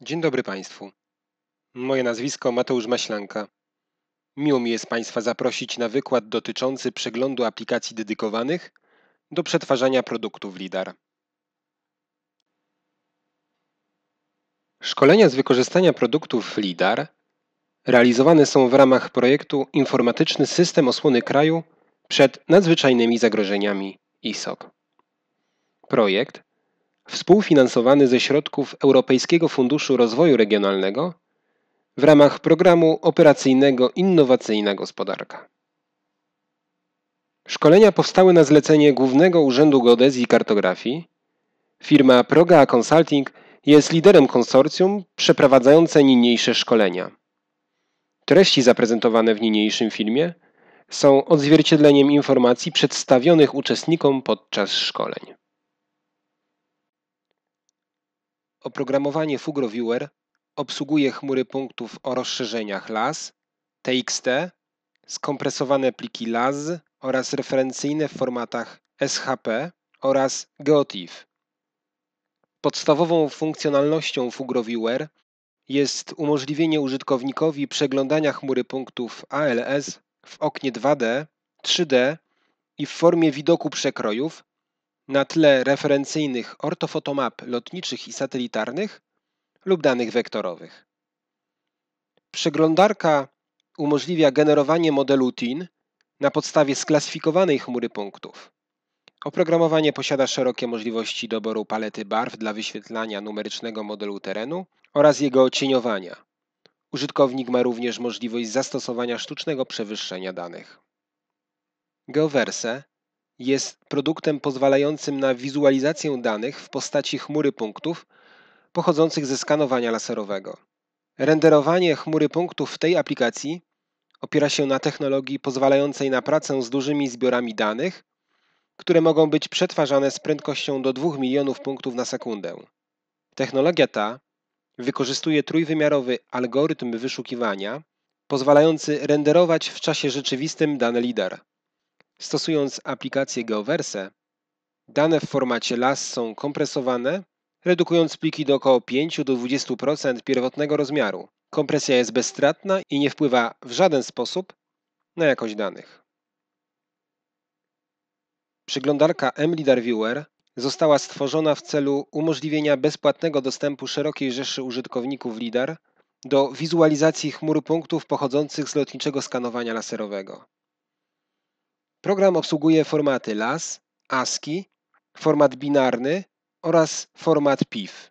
Dzień dobry Państwu. Moje nazwisko Mateusz Maślanka. Miło mi jest Państwa zaprosić na wykład dotyczący przeglądu aplikacji dedykowanych do przetwarzania produktów LIDAR. Szkolenia z wykorzystania produktów LIDAR realizowane są w ramach projektu Informatyczny System Osłony Kraju przed nadzwyczajnymi zagrożeniami ISOC. Projekt współfinansowany ze środków Europejskiego Funduszu Rozwoju Regionalnego w ramach programu operacyjnego Innowacyjna Gospodarka. Szkolenia powstały na zlecenie Głównego Urzędu Geodezji i Kartografii. Firma Proga Consulting jest liderem konsorcjum przeprowadzające niniejsze szkolenia. Treści zaprezentowane w niniejszym filmie są odzwierciedleniem informacji przedstawionych uczestnikom podczas szkoleń. Oprogramowanie FugroViewer obsługuje chmury punktów o rozszerzeniach LAS, TXT, skompresowane pliki LAS oraz referencyjne w formatach SHP oraz GeoTIFF. Podstawową funkcjonalnością FugroViewer jest umożliwienie użytkownikowi przeglądania chmury punktów ALS w oknie 2D, 3D i w formie widoku przekrojów na tle referencyjnych ortofotomap lotniczych i satelitarnych lub danych wektorowych. Przeglądarka umożliwia generowanie modelu TIN na podstawie sklasyfikowanej chmury punktów. Oprogramowanie posiada szerokie możliwości doboru palety barw dla wyświetlania numerycznego modelu terenu oraz jego cieniowania. Użytkownik ma również możliwość zastosowania sztucznego przewyższenia danych. Geoverse jest produktem pozwalającym na wizualizację danych w postaci chmury punktów pochodzących ze skanowania laserowego. Renderowanie chmury punktów w tej aplikacji opiera się na technologii pozwalającej na pracę z dużymi zbiorami danych, które mogą być przetwarzane z prędkością do 2 milionów punktów na sekundę. Technologia ta wykorzystuje trójwymiarowy algorytm wyszukiwania, pozwalający renderować w czasie rzeczywistym dany lidar. Stosując aplikację GeoVerse, dane w formacie LAS są kompresowane, redukując pliki do około 5 do 20% pierwotnego rozmiaru. Kompresja jest bezstratna i nie wpływa w żaden sposób na jakość danych. m MLidar Viewer została stworzona w celu umożliwienia bezpłatnego dostępu szerokiej rzeszy użytkowników LIDAR do wizualizacji chmur punktów pochodzących z lotniczego skanowania laserowego. Program obsługuje formaty LAS, ASCII, format binarny oraz format PIF.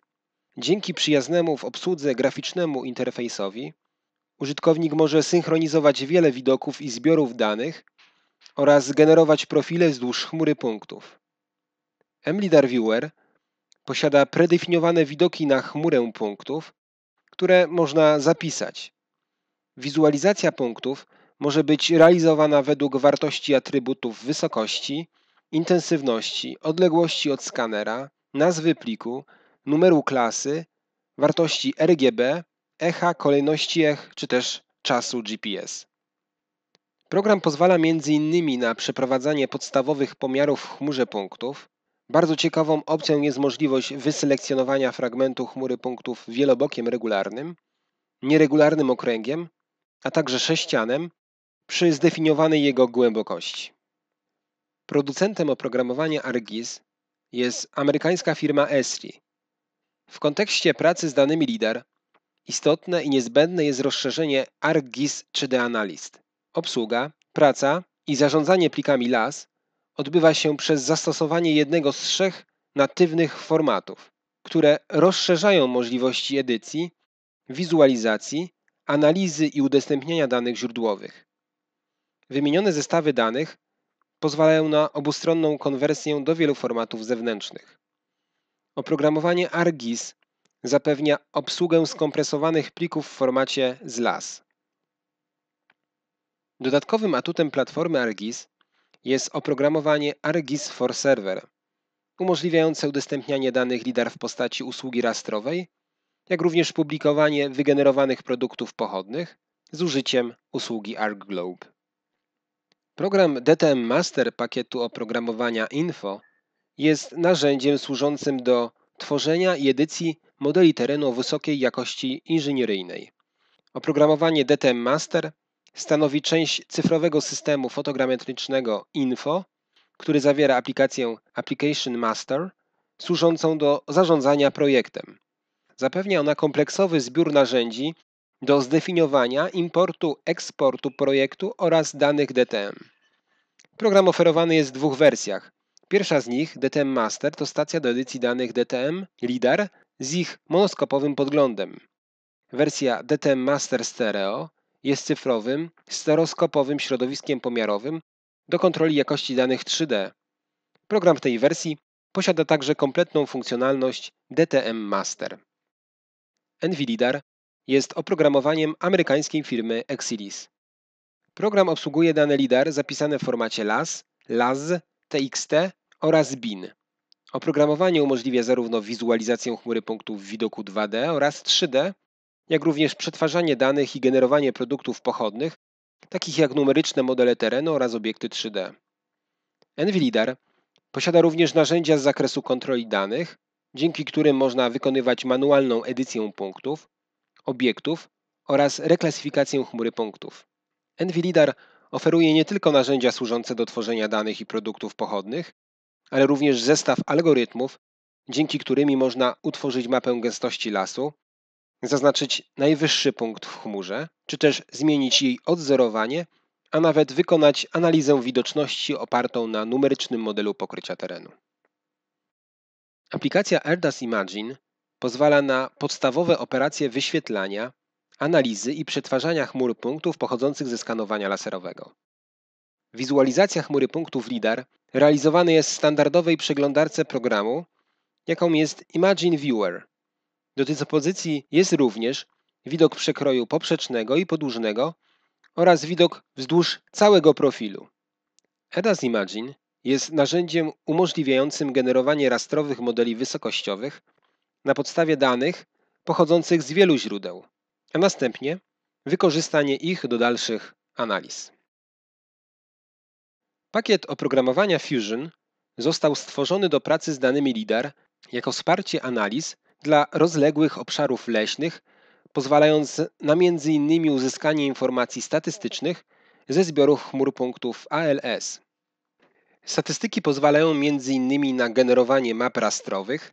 Dzięki przyjaznemu w obsłudze graficznemu interfejsowi użytkownik może synchronizować wiele widoków i zbiorów danych oraz generować profile wzdłuż chmury punktów. MLidar Viewer posiada predefiniowane widoki na chmurę punktów, które można zapisać. Wizualizacja punktów może być realizowana według wartości atrybutów wysokości, intensywności, odległości od skanera, nazwy pliku, numeru klasy, wartości RGB, echa, kolejności ech czy też czasu GPS. Program pozwala m.in. na przeprowadzanie podstawowych pomiarów w chmurze punktów. Bardzo ciekawą opcją jest możliwość wyselekcjonowania fragmentu chmury punktów wielobokiem regularnym, nieregularnym okręgiem, a także sześcianem przy zdefiniowanej jego głębokości. Producentem oprogramowania ArcGIS jest amerykańska firma Esri. W kontekście pracy z danymi LIDAR istotne i niezbędne jest rozszerzenie ArcGIS 3D Analyst. Obsługa, praca i zarządzanie plikami LAS odbywa się przez zastosowanie jednego z trzech natywnych formatów, które rozszerzają możliwości edycji, wizualizacji, analizy i udostępniania danych źródłowych. Wymienione zestawy danych pozwalają na obustronną konwersję do wielu formatów zewnętrznych. Oprogramowanie ArcGIS zapewnia obsługę skompresowanych plików w formacie ZLAS. Dodatkowym atutem platformy ArcGIS jest oprogramowanie ArcGIS for Server, umożliwiające udostępnianie danych LIDAR w postaci usługi rastrowej, jak również publikowanie wygenerowanych produktów pochodnych z użyciem usługi ArcGlobe. Program DTM Master pakietu oprogramowania Info jest narzędziem służącym do tworzenia i edycji modeli terenu o wysokiej jakości inżynieryjnej. Oprogramowanie DTM Master stanowi część cyfrowego systemu fotogrametrycznego Info, który zawiera aplikację Application Master służącą do zarządzania projektem. Zapewnia ona kompleksowy zbiór narzędzi do zdefiniowania importu, eksportu projektu oraz danych DTM. Program oferowany jest w dwóch wersjach. Pierwsza z nich, DTM Master, to stacja do edycji danych DTM, LIDAR, z ich monoskopowym podglądem. Wersja DTM Master Stereo jest cyfrowym, stereoskopowym środowiskiem pomiarowym do kontroli jakości danych 3D. Program w tej wersji posiada także kompletną funkcjonalność DTM Master. NVLIDAR jest oprogramowaniem amerykańskiej firmy Exilis. Program obsługuje dane LIDAR zapisane w formacie LAS, LAS, TXT oraz BIN. Oprogramowanie umożliwia zarówno wizualizację chmury punktów w widoku 2D oraz 3D, jak również przetwarzanie danych i generowanie produktów pochodnych, takich jak numeryczne modele terenu oraz obiekty 3D. NVLIDAR posiada również narzędzia z zakresu kontroli danych, dzięki którym można wykonywać manualną edycję punktów, obiektów oraz reklasyfikację chmury punktów. NVLidar oferuje nie tylko narzędzia służące do tworzenia danych i produktów pochodnych, ale również zestaw algorytmów, dzięki którymi można utworzyć mapę gęstości lasu, zaznaczyć najwyższy punkt w chmurze, czy też zmienić jej odzorowanie, a nawet wykonać analizę widoczności opartą na numerycznym modelu pokrycia terenu. Aplikacja Erdas Imagine pozwala na podstawowe operacje wyświetlania, analizy i przetwarzania chmur punktów pochodzących ze skanowania laserowego. Wizualizacja chmury punktów LIDAR realizowany jest w standardowej przeglądarce programu, jaką jest Imagine Viewer. Do dyspozycji jest również widok przekroju poprzecznego i podłużnego oraz widok wzdłuż całego profilu. EDAS Imagine jest narzędziem umożliwiającym generowanie rastrowych modeli wysokościowych na podstawie danych pochodzących z wielu źródeł, a następnie wykorzystanie ich do dalszych analiz. Pakiet oprogramowania Fusion został stworzony do pracy z danymi LIDAR jako wsparcie analiz dla rozległych obszarów leśnych, pozwalając na m.in. uzyskanie informacji statystycznych ze zbiorów chmur punktów ALS. Statystyki pozwalają m.in. na generowanie map rastrowych,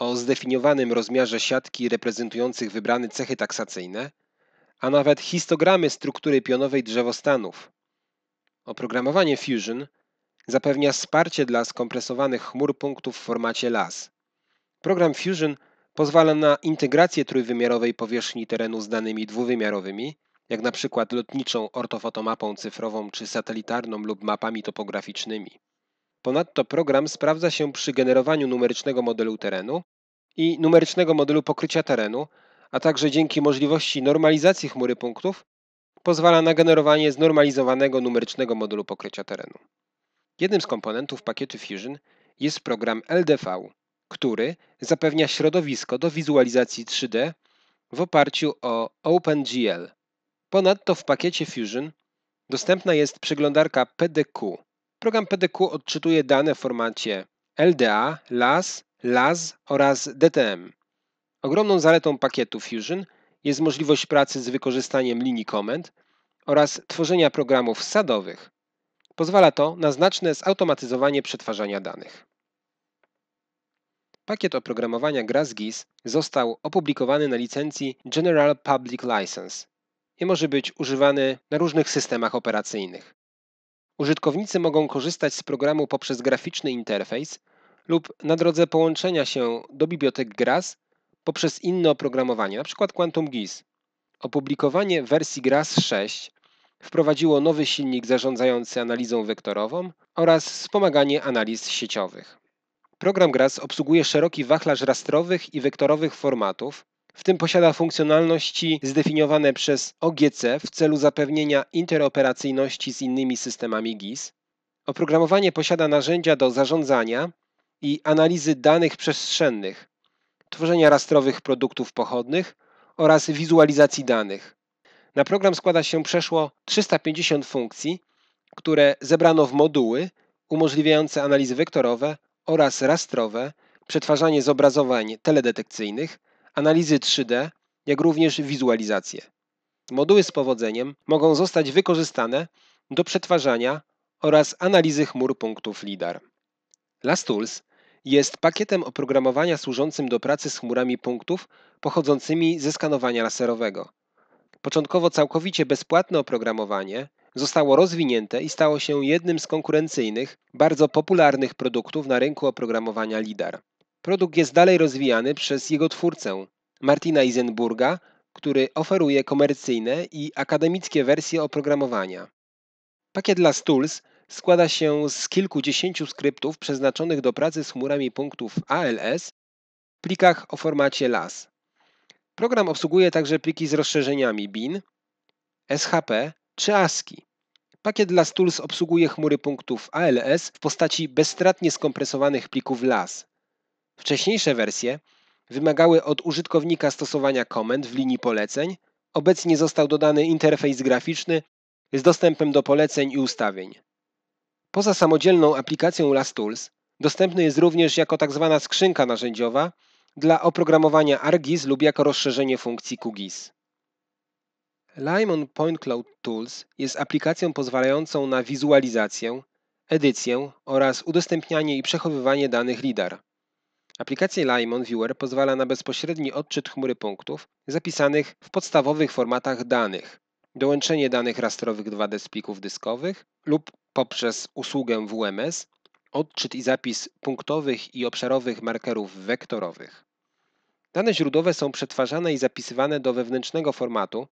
o zdefiniowanym rozmiarze siatki reprezentujących wybrane cechy taksacyjne, a nawet histogramy struktury pionowej drzewostanów. Oprogramowanie Fusion zapewnia wsparcie dla skompresowanych chmur punktów w formacie LAS. Program Fusion pozwala na integrację trójwymiarowej powierzchni terenu z danymi dwuwymiarowymi, jak na przykład lotniczą ortofotomapą cyfrową czy satelitarną lub mapami topograficznymi. Ponadto program sprawdza się przy generowaniu numerycznego modelu terenu i numerycznego modelu pokrycia terenu, a także dzięki możliwości normalizacji chmury punktów pozwala na generowanie znormalizowanego numerycznego modelu pokrycia terenu. Jednym z komponentów pakietu Fusion jest program LDV, który zapewnia środowisko do wizualizacji 3D w oparciu o OpenGL. Ponadto w pakiecie Fusion dostępna jest przeglądarka PDQ, Program PDQ odczytuje dane w formacie LDA, LAS, LAS oraz DTM. Ogromną zaletą pakietu Fusion jest możliwość pracy z wykorzystaniem linii komend oraz tworzenia programów sadowych. Pozwala to na znaczne zautomatyzowanie przetwarzania danych. Pakiet oprogramowania GRAS GIS został opublikowany na licencji General Public License i może być używany na różnych systemach operacyjnych. Użytkownicy mogą korzystać z programu poprzez graficzny interfejs lub na drodze połączenia się do bibliotek GRAS poprzez inne oprogramowanie, np. Quantum GIS. Opublikowanie wersji GRAS 6 wprowadziło nowy silnik zarządzający analizą wektorową oraz wspomaganie analiz sieciowych. Program GRAS obsługuje szeroki wachlarz rastrowych i wektorowych formatów, w tym posiada funkcjonalności zdefiniowane przez OGC w celu zapewnienia interoperacyjności z innymi systemami GIS. Oprogramowanie posiada narzędzia do zarządzania i analizy danych przestrzennych, tworzenia rastrowych produktów pochodnych oraz wizualizacji danych. Na program składa się przeszło 350 funkcji, które zebrano w moduły umożliwiające analizy wektorowe oraz rastrowe, przetwarzanie zobrazowań teledetekcyjnych, analizy 3D, jak również wizualizacje. Moduły z powodzeniem mogą zostać wykorzystane do przetwarzania oraz analizy chmur punktów LIDAR. Tools jest pakietem oprogramowania służącym do pracy z chmurami punktów pochodzącymi ze skanowania laserowego. Początkowo całkowicie bezpłatne oprogramowanie zostało rozwinięte i stało się jednym z konkurencyjnych, bardzo popularnych produktów na rynku oprogramowania LIDAR. Produkt jest dalej rozwijany przez jego twórcę, Martina Isenburga, który oferuje komercyjne i akademickie wersje oprogramowania. Pakiet dla Stools składa się z kilkudziesięciu skryptów przeznaczonych do pracy z chmurami punktów ALS w plikach o formacie LAS. Program obsługuje także pliki z rozszerzeniami BIN, SHP czy ASCII. Pakiet dla Stools obsługuje chmury punktów ALS w postaci bezstratnie skompresowanych plików LAS, Wcześniejsze wersje wymagały od użytkownika stosowania komend w linii poleceń, obecnie został dodany interfejs graficzny z dostępem do poleceń i ustawień. Poza samodzielną aplikacją Tools dostępny jest również jako tzw. Tak skrzynka narzędziowa dla oprogramowania ArcGIS lub jako rozszerzenie funkcji QGIS. Lime on Point Cloud Tools jest aplikacją pozwalającą na wizualizację, edycję oraz udostępnianie i przechowywanie danych LIDAR. Aplikacja Limon Viewer pozwala na bezpośredni odczyt chmury punktów zapisanych w podstawowych formatach danych, dołączenie danych rastrowych 2D z plików dyskowych lub poprzez usługę WMS odczyt i zapis punktowych i obszarowych markerów wektorowych. Dane źródłowe są przetwarzane i zapisywane do wewnętrznego formatu,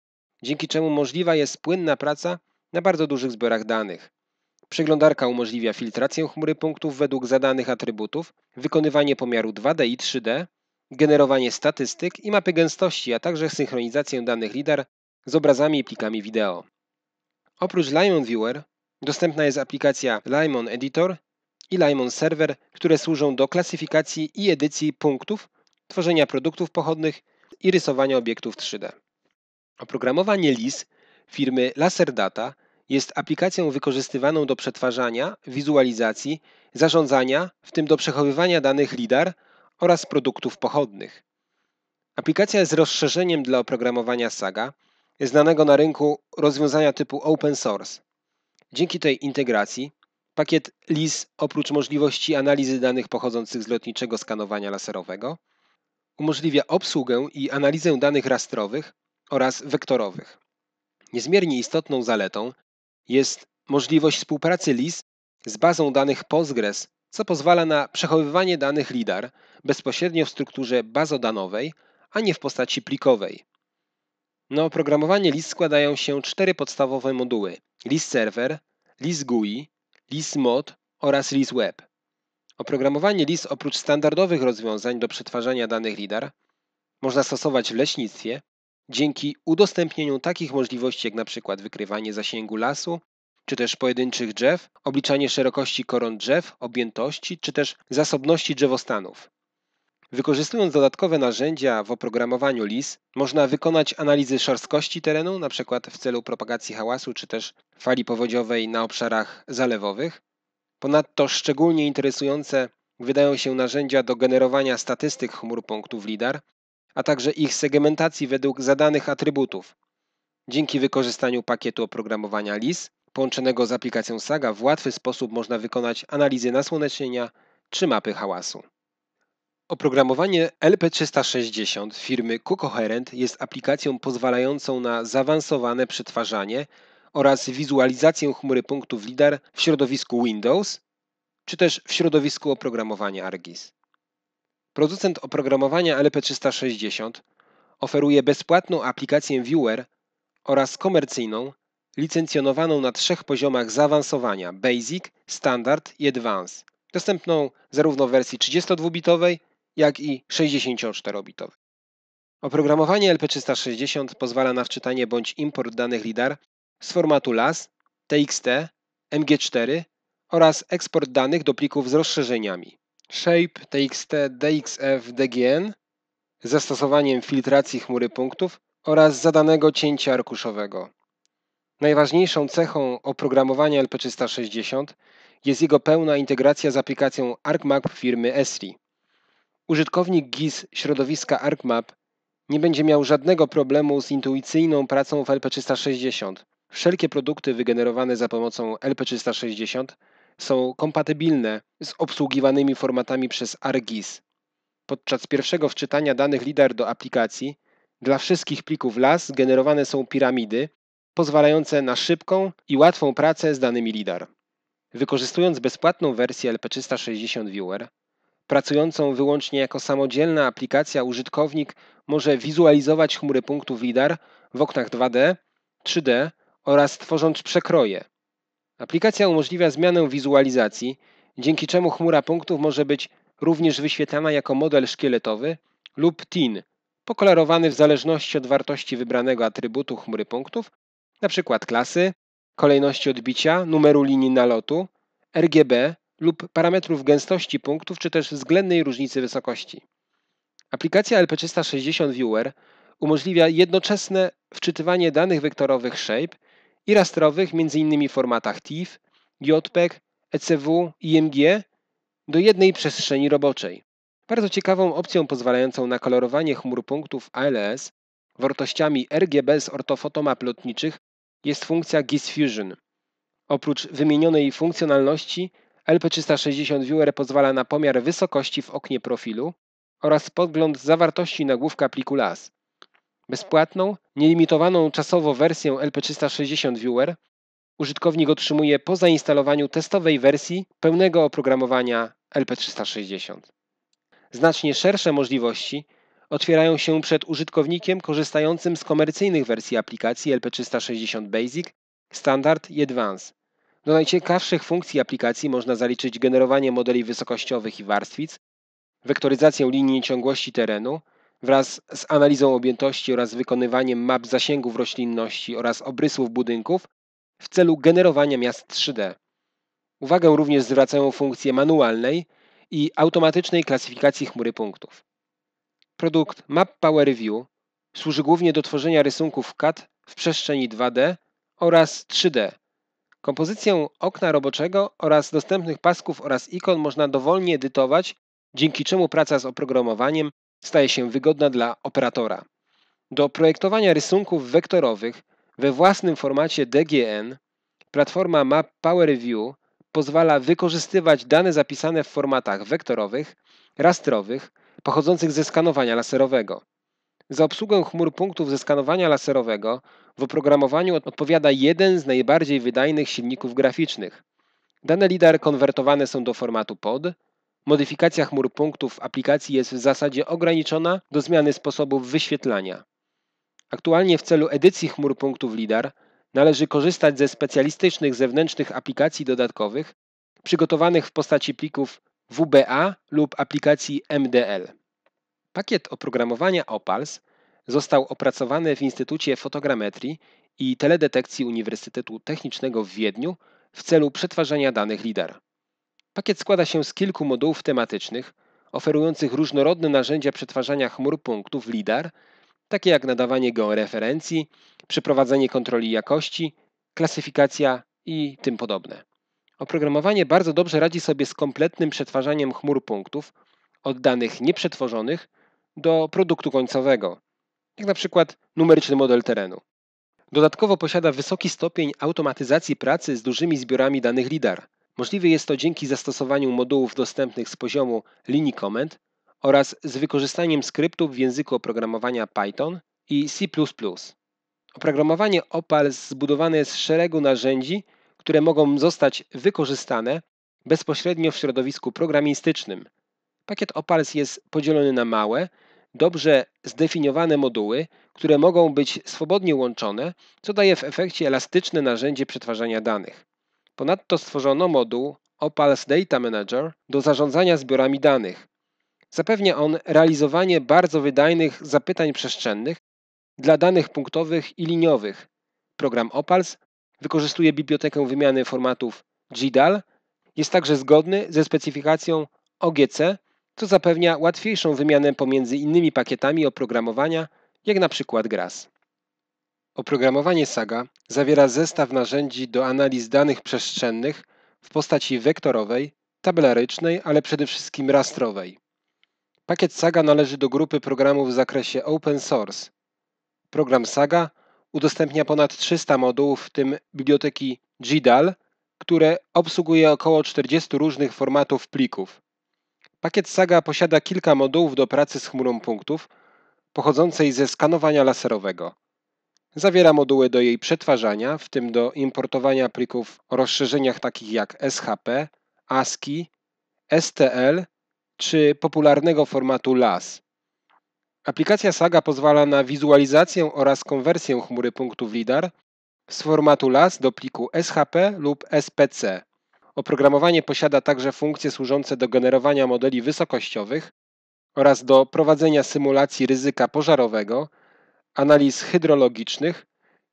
dzięki czemu możliwa jest płynna praca na bardzo dużych zbiorach danych, Przeglądarka umożliwia filtrację chmury punktów według zadanych atrybutów, wykonywanie pomiaru 2D i 3D, generowanie statystyk i mapy gęstości, a także synchronizację danych LIDAR z obrazami i plikami wideo. Oprócz Limon Viewer dostępna jest aplikacja Limon Editor i Limon Server, które służą do klasyfikacji i edycji punktów, tworzenia produktów pochodnych i rysowania obiektów 3D. Oprogramowanie LIS firmy Laserdata jest aplikacją wykorzystywaną do przetwarzania, wizualizacji, zarządzania, w tym do przechowywania danych LIDAR oraz produktów pochodnych. Aplikacja jest rozszerzeniem dla oprogramowania Saga, znanego na rynku rozwiązania typu open source. Dzięki tej integracji pakiet LIS oprócz możliwości analizy danych pochodzących z lotniczego skanowania laserowego umożliwia obsługę i analizę danych rastrowych oraz wektorowych. Niezmiernie istotną zaletą jest możliwość współpracy LIS z bazą danych Postgres, co pozwala na przechowywanie danych LIDAR bezpośrednio w strukturze bazodanowej, a nie w postaci plikowej. Na oprogramowanie LIS składają się cztery podstawowe moduły: LIS Server, LIS GUI, LIS Mod oraz LIS Web. Oprogramowanie LIS oprócz standardowych rozwiązań do przetwarzania danych LIDAR można stosować w leśnictwie, Dzięki udostępnieniu takich możliwości jak np. wykrywanie zasięgu lasu, czy też pojedynczych drzew, obliczanie szerokości koron drzew, objętości, czy też zasobności drzewostanów. Wykorzystując dodatkowe narzędzia w oprogramowaniu LIS, można wykonać analizy szorstkości terenu, np. w celu propagacji hałasu czy też fali powodziowej na obszarach zalewowych. Ponadto szczególnie interesujące wydają się narzędzia do generowania statystyk chmur punktów LIDAR, a także ich segmentacji według zadanych atrybutów. Dzięki wykorzystaniu pakietu oprogramowania LIS połączonego z aplikacją Saga w łatwy sposób można wykonać analizy nasłonecznienia czy mapy hałasu. Oprogramowanie LP360 firmy KuCoherent jest aplikacją pozwalającą na zaawansowane przetwarzanie oraz wizualizację chmury punktów LIDAR w środowisku Windows czy też w środowisku oprogramowania ARGIS. Producent oprogramowania LP360 oferuje bezpłatną aplikację Viewer oraz komercyjną, licencjonowaną na trzech poziomach zaawansowania Basic, Standard i Advanced, dostępną zarówno w wersji 32-bitowej, jak i 64-bitowej. Oprogramowanie LP360 pozwala na wczytanie bądź import danych LIDAR z formatu LAS, TXT, MG4 oraz eksport danych do plików z rozszerzeniami. Shape, TXT, DXF, DGN z zastosowaniem filtracji chmury punktów oraz zadanego cięcia arkuszowego. Najważniejszą cechą oprogramowania LP360 jest jego pełna integracja z aplikacją ArcMap firmy Esri. Użytkownik GIS środowiska ArcMap nie będzie miał żadnego problemu z intuicyjną pracą w LP360. Wszelkie produkty wygenerowane za pomocą LP360 są kompatybilne z obsługiwanymi formatami przez ArcGIS. Podczas pierwszego wczytania danych LIDAR do aplikacji dla wszystkich plików LAS generowane są piramidy pozwalające na szybką i łatwą pracę z danymi LIDAR. Wykorzystując bezpłatną wersję LP360 Viewer, pracującą wyłącznie jako samodzielna aplikacja, użytkownik może wizualizować chmury punktów LIDAR w oknach 2D, 3D oraz tworząc przekroje, Aplikacja umożliwia zmianę wizualizacji, dzięki czemu chmura punktów może być również wyświetlana jako model szkieletowy lub TIN, pokolorowany w zależności od wartości wybranego atrybutu chmury punktów, np. klasy, kolejności odbicia, numeru linii nalotu, RGB lub parametrów gęstości punktów czy też względnej różnicy wysokości. Aplikacja LP360 Viewer umożliwia jednoczesne wczytywanie danych wektorowych shape i rastrowych, m.in. w formatach TIFF, JPEG, ECW i IMG, e e do jednej przestrzeni roboczej. Bardzo ciekawą opcją pozwalającą na kolorowanie chmur punktów ALS wartościami RGB z ortofotomap lotniczych jest funkcja GIS Fusion. Oprócz wymienionej funkcjonalności LP360 Viewer pozwala na pomiar wysokości w oknie profilu oraz podgląd zawartości nagłówka pliku LAS. Bezpłatną, nielimitowaną czasowo wersję LP360 Viewer użytkownik otrzymuje po zainstalowaniu testowej wersji pełnego oprogramowania LP360. Znacznie szersze możliwości otwierają się przed użytkownikiem korzystającym z komercyjnych wersji aplikacji LP360 Basic, Standard i Advanced. Do najciekawszych funkcji aplikacji można zaliczyć generowanie modeli wysokościowych i warstwic, wektoryzację linii ciągłości terenu, wraz z analizą objętości oraz wykonywaniem map zasięgów roślinności oraz obrysów budynków w celu generowania miast 3D. Uwagę również zwracają funkcje manualnej i automatycznej klasyfikacji chmury punktów. Produkt Map Power View służy głównie do tworzenia rysunków CAD w przestrzeni 2D oraz 3D. Kompozycję okna roboczego oraz dostępnych pasków oraz ikon można dowolnie edytować, dzięki czemu praca z oprogramowaniem staje się wygodna dla operatora. Do projektowania rysunków wektorowych we własnym formacie DGN platforma Map PowerView pozwala wykorzystywać dane zapisane w formatach wektorowych, rastrowych, pochodzących ze skanowania laserowego. Za obsługę chmur punktów ze skanowania laserowego w oprogramowaniu odpowiada jeden z najbardziej wydajnych silników graficznych. Dane LIDAR konwertowane są do formatu POD, Modyfikacja chmur punktów aplikacji jest w zasadzie ograniczona do zmiany sposobów wyświetlania. Aktualnie w celu edycji chmur punktów LIDAR należy korzystać ze specjalistycznych zewnętrznych aplikacji dodatkowych przygotowanych w postaci plików WBA lub aplikacji MDL. Pakiet oprogramowania OPALS został opracowany w Instytucie Fotogrametrii i Teledetekcji Uniwersytetu Technicznego w Wiedniu w celu przetwarzania danych LIDAR. Pakiet składa się z kilku modułów tematycznych, oferujących różnorodne narzędzia przetwarzania chmur punktów LIDAR, takie jak nadawanie georeferencji, przeprowadzanie kontroli jakości, klasyfikacja i tym podobne. Oprogramowanie bardzo dobrze radzi sobie z kompletnym przetwarzaniem chmur punktów od danych nieprzetworzonych do produktu końcowego, jak na przykład numeryczny model terenu. Dodatkowo posiada wysoki stopień automatyzacji pracy z dużymi zbiorami danych LIDAR – Możliwe jest to dzięki zastosowaniu modułów dostępnych z poziomu linii komend oraz z wykorzystaniem skryptów w języku oprogramowania Python i C++. Oprogramowanie OPAL zbudowane jest z szeregu narzędzi, które mogą zostać wykorzystane bezpośrednio w środowisku programistycznym. Pakiet OPALS jest podzielony na małe, dobrze zdefiniowane moduły, które mogą być swobodnie łączone, co daje w efekcie elastyczne narzędzie przetwarzania danych. Ponadto stworzono moduł Opals Data Manager do zarządzania zbiorami danych. Zapewnia on realizowanie bardzo wydajnych zapytań przestrzennych dla danych punktowych i liniowych. Program Opals wykorzystuje bibliotekę wymiany formatów GDAL, jest także zgodny ze specyfikacją OGC, co zapewnia łatwiejszą wymianę pomiędzy innymi pakietami oprogramowania, jak na przykład GRAS. Oprogramowanie Saga zawiera zestaw narzędzi do analiz danych przestrzennych w postaci wektorowej, tabelarycznej, ale przede wszystkim rastrowej. Pakiet Saga należy do grupy programów w zakresie open source. Program Saga udostępnia ponad 300 modułów, w tym biblioteki GDAL, które obsługuje około 40 różnych formatów plików. Pakiet Saga posiada kilka modułów do pracy z chmurą punktów, pochodzącej ze skanowania laserowego. Zawiera moduły do jej przetwarzania, w tym do importowania plików o rozszerzeniach takich jak SHP, ASCII, STL czy popularnego formatu LAS. Aplikacja Saga pozwala na wizualizację oraz konwersję chmury punktów LIDAR z formatu LAS do pliku SHP lub SPC. Oprogramowanie posiada także funkcje służące do generowania modeli wysokościowych oraz do prowadzenia symulacji ryzyka pożarowego analiz hydrologicznych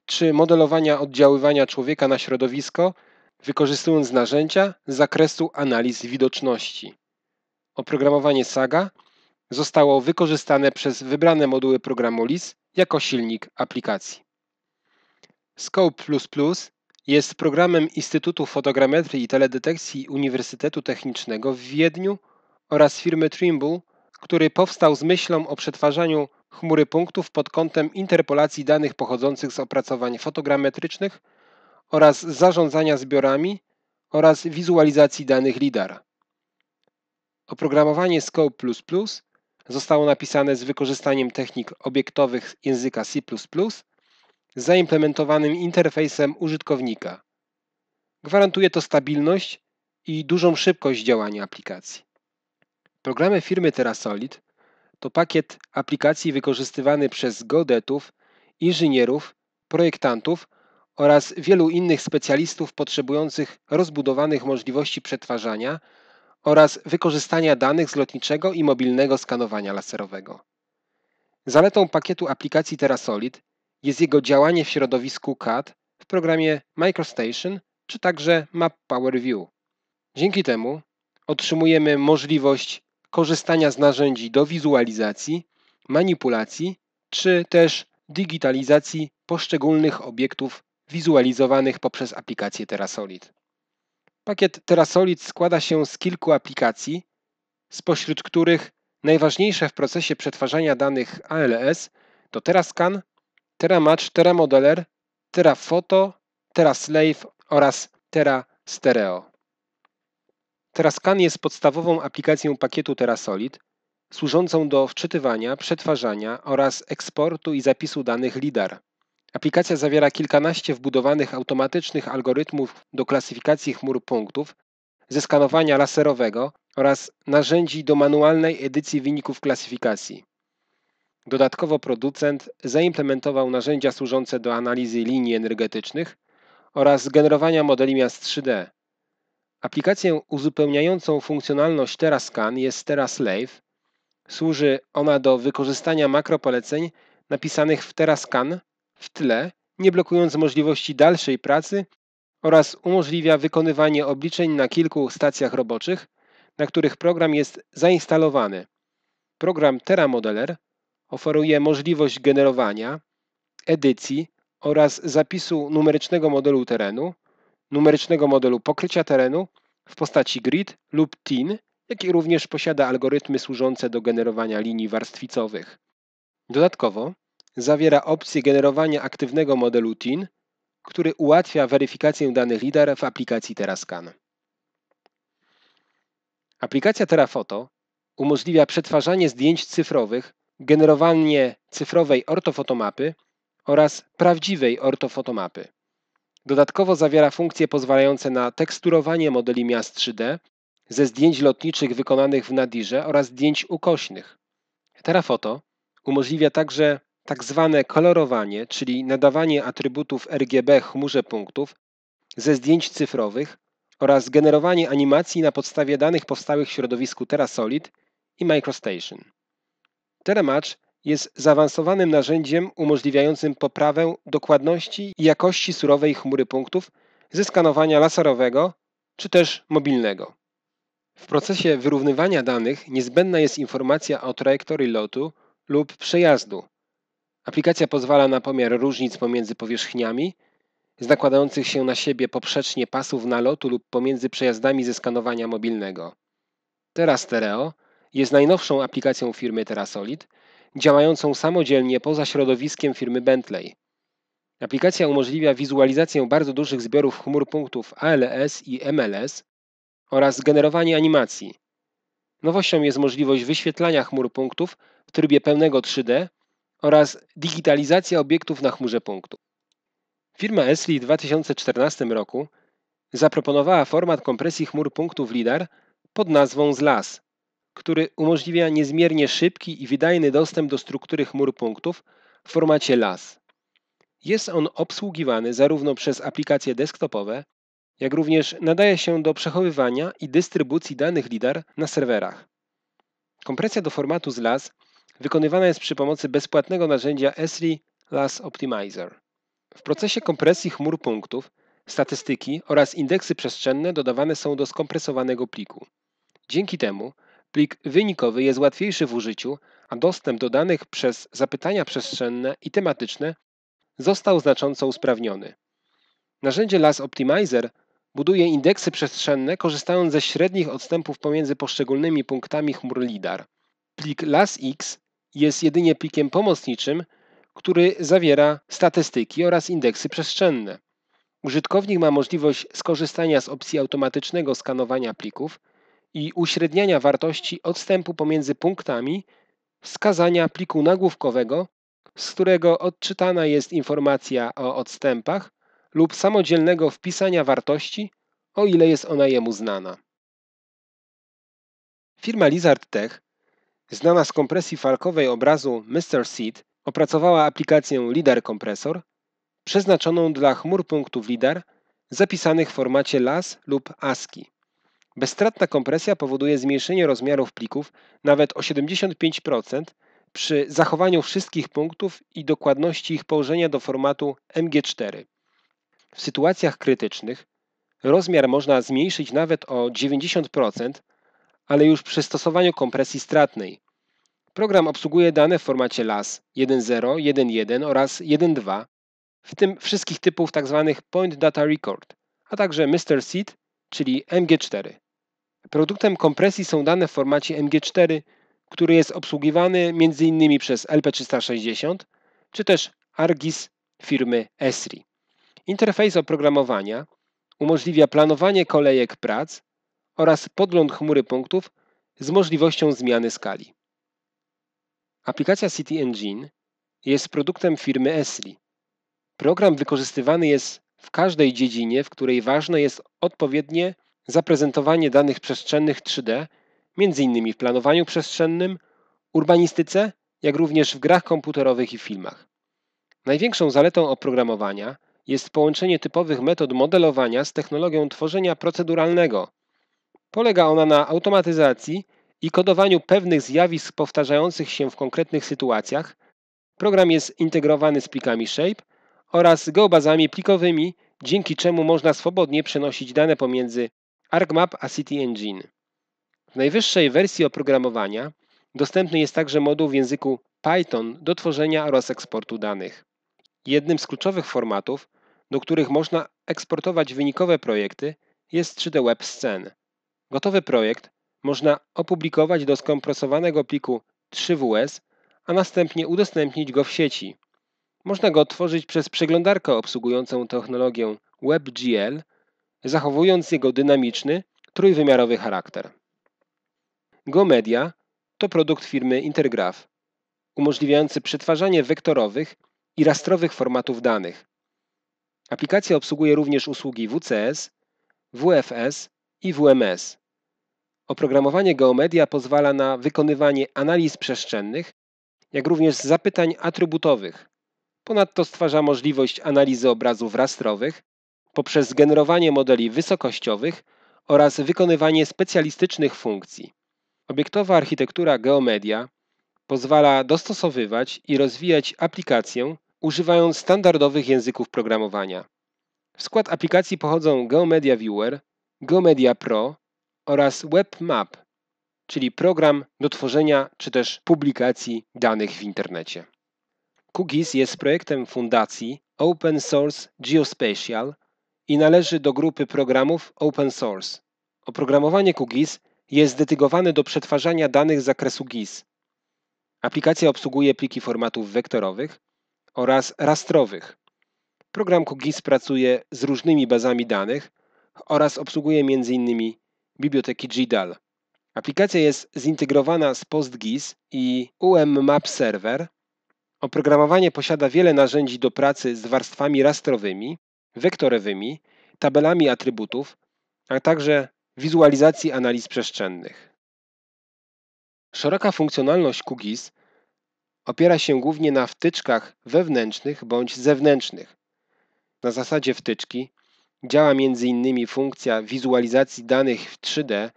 czy modelowania oddziaływania człowieka na środowisko, wykorzystując narzędzia z zakresu analiz widoczności. Oprogramowanie Saga zostało wykorzystane przez wybrane moduły programu LIS jako silnik aplikacji. Scope jest programem Instytutu Fotogrametrii i Teledetekcji Uniwersytetu Technicznego w Wiedniu oraz firmy Trimble, który powstał z myślą o przetwarzaniu chmury punktów pod kątem interpolacji danych pochodzących z opracowań fotogrametrycznych oraz zarządzania zbiorami oraz wizualizacji danych lidara. Oprogramowanie Scope zostało napisane z wykorzystaniem technik obiektowych języka C++ z zaimplementowanym interfejsem użytkownika. Gwarantuje to stabilność i dużą szybkość działania aplikacji. Programy firmy TerraSolid to pakiet aplikacji wykorzystywany przez geodetów, inżynierów, projektantów oraz wielu innych specjalistów potrzebujących rozbudowanych możliwości przetwarzania oraz wykorzystania danych z lotniczego i mobilnego skanowania laserowego. Zaletą pakietu aplikacji TerraSolid jest jego działanie w środowisku CAD w programie MicroStation czy także Map Power View. Dzięki temu otrzymujemy możliwość korzystania z narzędzi do wizualizacji, manipulacji czy też digitalizacji poszczególnych obiektów wizualizowanych poprzez aplikację TerraSolid. Pakiet TerraSolid składa się z kilku aplikacji, spośród których najważniejsze w procesie przetwarzania danych ALS to TerraScan, TerraMatch, TerraModeler, Terafoto, TerraSlave oraz TerraStereo. Terascan jest podstawową aplikacją pakietu Terasolid, służącą do wczytywania, przetwarzania oraz eksportu i zapisu danych LIDAR. Aplikacja zawiera kilkanaście wbudowanych automatycznych algorytmów do klasyfikacji chmur punktów, zeskanowania laserowego oraz narzędzi do manualnej edycji wyników klasyfikacji. Dodatkowo producent zaimplementował narzędzia służące do analizy linii energetycznych oraz generowania modeli miast 3D, Aplikację uzupełniającą funkcjonalność TerraScan jest TerraSlave. Służy ona do wykorzystania makropoleceń napisanych w TerraScan w tle, nie blokując możliwości dalszej pracy oraz umożliwia wykonywanie obliczeń na kilku stacjach roboczych, na których program jest zainstalowany. Program TerraModeler oferuje możliwość generowania, edycji oraz zapisu numerycznego modelu terenu, numerycznego modelu pokrycia terenu w postaci grid lub TIN, jak i również posiada algorytmy służące do generowania linii warstwicowych. Dodatkowo zawiera opcję generowania aktywnego modelu TIN, który ułatwia weryfikację danych LIDAR w aplikacji Terascan. Aplikacja Terafoto umożliwia przetwarzanie zdjęć cyfrowych, generowanie cyfrowej ortofotomapy oraz prawdziwej ortofotomapy. Dodatkowo zawiera funkcje pozwalające na teksturowanie modeli miast 3D ze zdjęć lotniczych wykonanych w nadirze oraz zdjęć ukośnych. Terafoto umożliwia także tak zwane kolorowanie, czyli nadawanie atrybutów RGB chmurze punktów ze zdjęć cyfrowych oraz generowanie animacji na podstawie danych powstałych w środowisku TerraSolid i MicroStation. TerraMatch jest zaawansowanym narzędziem umożliwiającym poprawę dokładności i jakości surowej chmury punktów ze skanowania laserowego czy też mobilnego. W procesie wyrównywania danych niezbędna jest informacja o trajektorii lotu lub przejazdu. Aplikacja pozwala na pomiar różnic pomiędzy powierzchniami, z nakładających się na siebie poprzecznie pasów nalotu lub pomiędzy przejazdami ze skanowania mobilnego. Terra Stereo jest najnowszą aplikacją firmy TerraSolid – działającą samodzielnie poza środowiskiem firmy Bentley. Aplikacja umożliwia wizualizację bardzo dużych zbiorów chmur punktów ALS i MLS oraz generowanie animacji. Nowością jest możliwość wyświetlania chmur punktów w trybie pełnego 3D oraz digitalizacja obiektów na chmurze punktów. Firma Esli w 2014 roku zaproponowała format kompresji chmur punktów LIDAR pod nazwą ZLAS który umożliwia niezmiernie szybki i wydajny dostęp do struktury chmur punktów w formacie LAS. Jest on obsługiwany zarówno przez aplikacje desktopowe, jak również nadaje się do przechowywania i dystrybucji danych LIDAR na serwerach. Kompresja do formatu z LAS wykonywana jest przy pomocy bezpłatnego narzędzia ESRI LAS Optimizer. W procesie kompresji chmur punktów statystyki oraz indeksy przestrzenne dodawane są do skompresowanego pliku. Dzięki temu Plik wynikowy jest łatwiejszy w użyciu, a dostęp do danych przez zapytania przestrzenne i tematyczne został znacząco usprawniony. Narzędzie LAS Optimizer buduje indeksy przestrzenne korzystając ze średnich odstępów pomiędzy poszczególnymi punktami chmur LIDAR. Plik LASX jest jedynie plikiem pomocniczym, który zawiera statystyki oraz indeksy przestrzenne. Użytkownik ma możliwość skorzystania z opcji automatycznego skanowania plików, i uśredniania wartości odstępu pomiędzy punktami wskazania pliku nagłówkowego, z którego odczytana jest informacja o odstępach lub samodzielnego wpisania wartości, o ile jest ona jemu znana. Firma Lizard Tech, znana z kompresji falkowej obrazu Mr. Seed, opracowała aplikację LIDAR Compressor, przeznaczoną dla chmur punktów LIDAR zapisanych w formacie LAS lub ASCII. Bezstratna kompresja powoduje zmniejszenie rozmiarów plików nawet o 75% przy zachowaniu wszystkich punktów i dokładności ich położenia do formatu MG4. W sytuacjach krytycznych rozmiar można zmniejszyć nawet o 90%, ale już przy stosowaniu kompresji stratnej. Program obsługuje dane w formacie LAS 1.0, 1.1 oraz 1.2, w tym wszystkich typów tzw. Tak point Data Record, a także Mr. Seed czyli MG4. Produktem kompresji są dane w formacie MG4, który jest obsługiwany m.in. przez LP360 czy też ARGIS firmy Esri. Interfejs oprogramowania umożliwia planowanie kolejek prac oraz podgląd chmury punktów z możliwością zmiany skali. Aplikacja City Engine jest produktem firmy Esri. Program wykorzystywany jest w każdej dziedzinie, w której ważne jest odpowiednie zaprezentowanie danych przestrzennych 3D, m.in. w planowaniu przestrzennym, urbanistyce, jak również w grach komputerowych i filmach. Największą zaletą oprogramowania jest połączenie typowych metod modelowania z technologią tworzenia proceduralnego. Polega ona na automatyzacji i kodowaniu pewnych zjawisk powtarzających się w konkretnych sytuacjach. Program jest integrowany z plikami Shape oraz geobazami plikowymi, dzięki czemu można swobodnie przenosić dane pomiędzy ArcMap a City Engine. W najwyższej wersji oprogramowania dostępny jest także moduł w języku Python do tworzenia oraz eksportu danych. Jednym z kluczowych formatów, do których można eksportować wynikowe projekty, jest 3D Web Scene. Gotowy projekt można opublikować do skompresowanego pliku 3WS, a następnie udostępnić go w sieci. Można go otworzyć przez przeglądarkę obsługującą technologię WebGL, zachowując jego dynamiczny, trójwymiarowy charakter. GoMedia to produkt firmy Intergraph, umożliwiający przetwarzanie wektorowych i rastrowych formatów danych. Aplikacja obsługuje również usługi WCS, WFS i WMS. Oprogramowanie Geomedia pozwala na wykonywanie analiz przestrzennych, jak również zapytań atrybutowych Ponadto stwarza możliwość analizy obrazów rastrowych poprzez generowanie modeli wysokościowych oraz wykonywanie specjalistycznych funkcji. Obiektowa architektura Geomedia pozwala dostosowywać i rozwijać aplikację używając standardowych języków programowania. W skład aplikacji pochodzą Geomedia Viewer, Geomedia Pro oraz WebMap, czyli program do tworzenia czy też publikacji danych w internecie. QGIS jest projektem fundacji Open Source Geospatial i należy do grupy programów Open Source. Oprogramowanie QGIS jest dedykowane do przetwarzania danych z zakresu GIS. Aplikacja obsługuje pliki formatów wektorowych oraz rastrowych. Program QGIS pracuje z różnymi bazami danych oraz obsługuje m.in. biblioteki GDAL. Aplikacja jest zintegrowana z PostGIS i UM Map Server, Oprogramowanie posiada wiele narzędzi do pracy z warstwami rastrowymi, wektorowymi, tabelami atrybutów, a także wizualizacji analiz przestrzennych. Szeroka funkcjonalność QGIS opiera się głównie na wtyczkach wewnętrznych bądź zewnętrznych. Na zasadzie wtyczki działa m.in. funkcja wizualizacji danych w 3D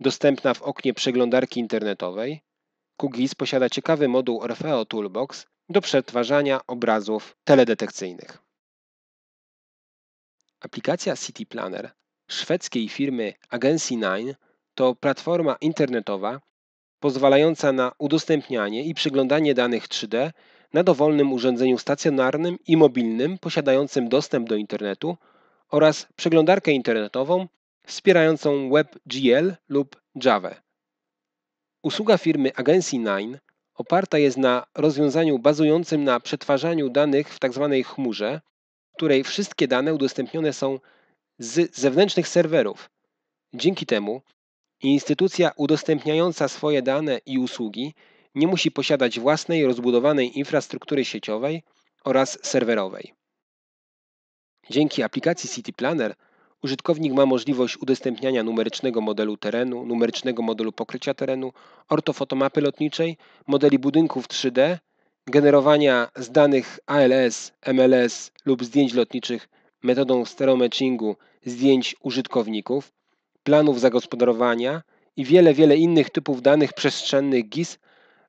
dostępna w oknie przeglądarki internetowej. QGIS posiada ciekawy moduł Orfeo Toolbox, do przetwarzania obrazów teledetekcyjnych. Aplikacja City Planner szwedzkiej firmy Agency9 to platforma internetowa pozwalająca na udostępnianie i przeglądanie danych 3D na dowolnym urządzeniu stacjonarnym i mobilnym posiadającym dostęp do internetu oraz przeglądarkę internetową wspierającą WebGL lub Java. Usługa firmy Agency9 oparta jest na rozwiązaniu bazującym na przetwarzaniu danych w tzw. Tak chmurze, której wszystkie dane udostępnione są z zewnętrznych serwerów. Dzięki temu instytucja udostępniająca swoje dane i usługi nie musi posiadać własnej rozbudowanej infrastruktury sieciowej oraz serwerowej. Dzięki aplikacji City Planner Użytkownik ma możliwość udostępniania numerycznego modelu terenu, numerycznego modelu pokrycia terenu, ortofotomapy lotniczej, modeli budynków 3D, generowania z danych ALS, MLS lub zdjęć lotniczych metodą stereomatchingu zdjęć użytkowników, planów zagospodarowania i wiele, wiele innych typów danych przestrzennych GIS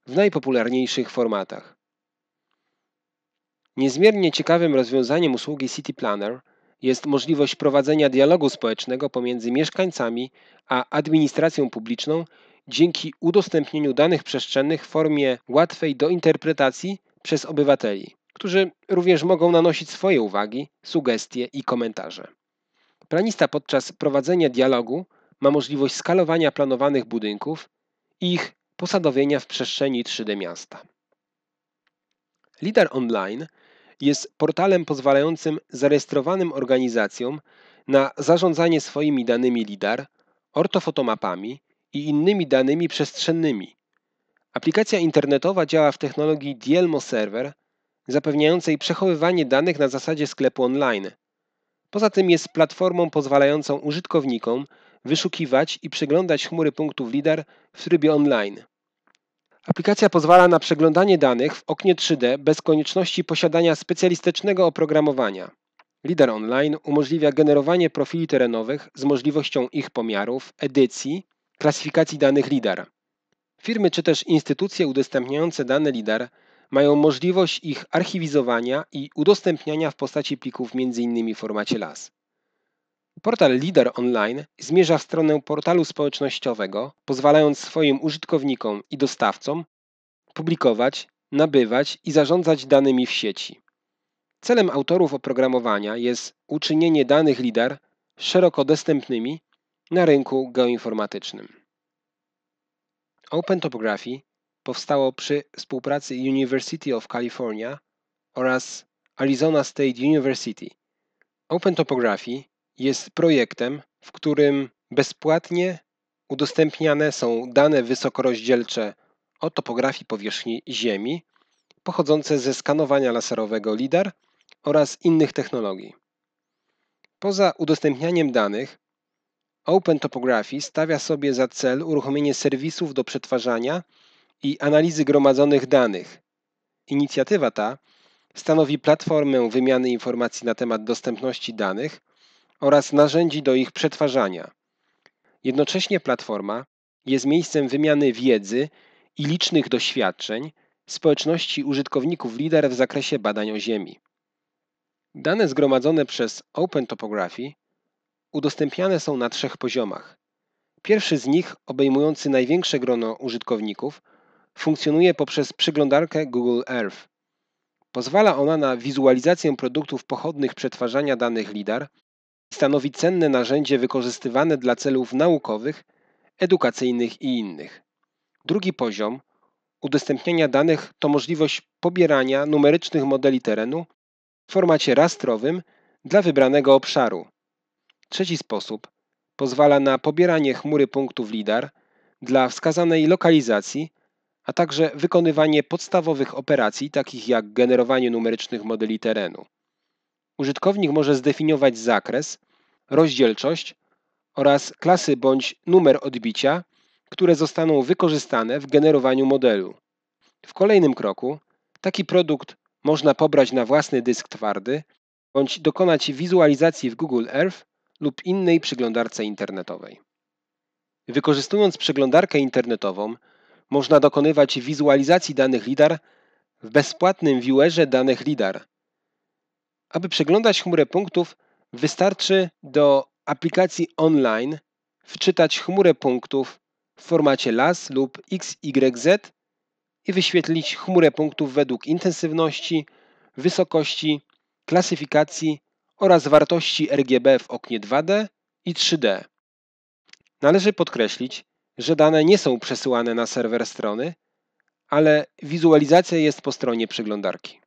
w najpopularniejszych formatach. Niezmiernie ciekawym rozwiązaniem usługi City Planner – jest możliwość prowadzenia dialogu społecznego pomiędzy mieszkańcami a administracją publiczną dzięki udostępnieniu danych przestrzennych w formie łatwej do interpretacji przez obywateli, którzy również mogą nanosić swoje uwagi, sugestie i komentarze. Planista podczas prowadzenia dialogu ma możliwość skalowania planowanych budynków i ich posadowienia w przestrzeni 3D miasta. Lidar Online jest portalem pozwalającym zarejestrowanym organizacjom na zarządzanie swoimi danymi LIDAR, ortofotomapami i innymi danymi przestrzennymi. Aplikacja internetowa działa w technologii Dielmo Server, zapewniającej przechowywanie danych na zasadzie sklepu online. Poza tym jest platformą pozwalającą użytkownikom wyszukiwać i przeglądać chmury punktów LIDAR w trybie online. Aplikacja pozwala na przeglądanie danych w oknie 3D bez konieczności posiadania specjalistycznego oprogramowania. Lider Online umożliwia generowanie profili terenowych z możliwością ich pomiarów, edycji, klasyfikacji danych LIDAR. Firmy czy też instytucje udostępniające dane LIDAR mają możliwość ich archiwizowania i udostępniania w postaci plików m.in. w formacie LAS. Portal Leader Online zmierza w stronę portalu społecznościowego, pozwalając swoim użytkownikom i dostawcom publikować, nabywać i zarządzać danymi w sieci. Celem autorów oprogramowania jest uczynienie danych LIDAR szeroko dostępnymi na rynku geoinformatycznym. Open Topography powstało przy współpracy University of California oraz Arizona State University. Open Topography jest projektem, w którym bezpłatnie udostępniane są dane wysokorozdzielcze o topografii powierzchni Ziemi pochodzące ze skanowania laserowego LIDAR oraz innych technologii. Poza udostępnianiem danych, Open Topography stawia sobie za cel uruchomienie serwisów do przetwarzania i analizy gromadzonych danych. Inicjatywa ta stanowi platformę wymiany informacji na temat dostępności danych oraz narzędzi do ich przetwarzania. Jednocześnie platforma jest miejscem wymiany wiedzy i licznych doświadczeń społeczności użytkowników LIDAR w zakresie badań o Ziemi. Dane zgromadzone przez Open Topography udostępniane są na trzech poziomach. Pierwszy z nich, obejmujący największe grono użytkowników, funkcjonuje poprzez przeglądarkę Google Earth. Pozwala ona na wizualizację produktów pochodnych przetwarzania danych LIDAR Stanowi cenne narzędzie wykorzystywane dla celów naukowych, edukacyjnych i innych. Drugi poziom udostępniania danych to możliwość pobierania numerycznych modeli terenu w formacie rastrowym dla wybranego obszaru. Trzeci sposób pozwala na pobieranie chmury punktów LIDAR dla wskazanej lokalizacji, a także wykonywanie podstawowych operacji takich jak generowanie numerycznych modeli terenu. Użytkownik może zdefiniować zakres, rozdzielczość oraz klasy bądź numer odbicia, które zostaną wykorzystane w generowaniu modelu. W kolejnym kroku taki produkt można pobrać na własny dysk twardy bądź dokonać wizualizacji w Google Earth lub innej przeglądarce internetowej. Wykorzystując przeglądarkę internetową, można dokonywać wizualizacji danych LIDAR w bezpłatnym viewerze danych LIDAR, aby przeglądać chmurę punktów, wystarczy do aplikacji online wczytać chmurę punktów w formacie LAS lub XYZ i wyświetlić chmurę punktów według intensywności, wysokości, klasyfikacji oraz wartości RGB w oknie 2D i 3D. Należy podkreślić, że dane nie są przesyłane na serwer strony, ale wizualizacja jest po stronie przeglądarki.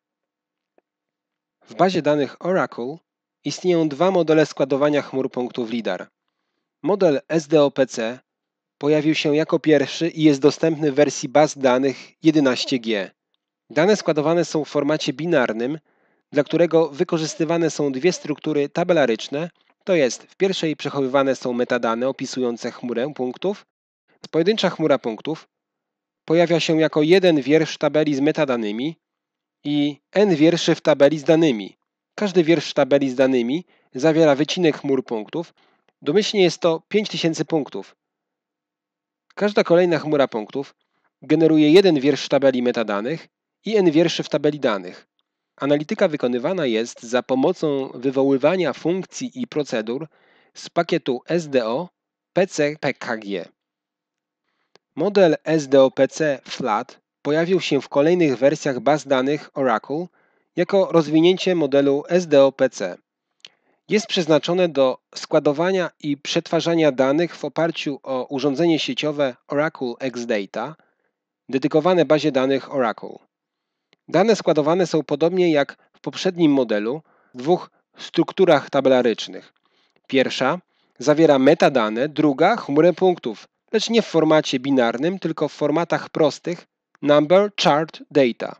W bazie danych Oracle istnieją dwa modele składowania chmur punktów LIDAR. Model SDOPC pojawił się jako pierwszy i jest dostępny w wersji baz danych 11G. Dane składowane są w formacie binarnym, dla którego wykorzystywane są dwie struktury tabelaryczne, to jest w pierwszej przechowywane są metadane opisujące chmurę punktów. Pojedyncza chmura punktów pojawia się jako jeden wiersz tabeli z metadanymi, i n wierszy w tabeli z danymi. Każdy wiersz w tabeli z danymi zawiera wycinek chmur punktów. Domyślnie jest to 5000 punktów. Każda kolejna chmura punktów generuje jeden wiersz w tabeli metadanych i n wierszy w tabeli danych. Analityka wykonywana jest za pomocą wywoływania funkcji i procedur z pakietu SDO PKG. Model PC FLAT pojawił się w kolejnych wersjach baz danych Oracle jako rozwinięcie modelu SDOPC. Jest przeznaczone do składowania i przetwarzania danych w oparciu o urządzenie sieciowe Oracle XData, dedykowane bazie danych Oracle. Dane składowane są podobnie jak w poprzednim modelu w dwóch strukturach tabelarycznych. Pierwsza zawiera metadane, druga chmurę punktów, lecz nie w formacie binarnym, tylko w formatach prostych Number Chart Data.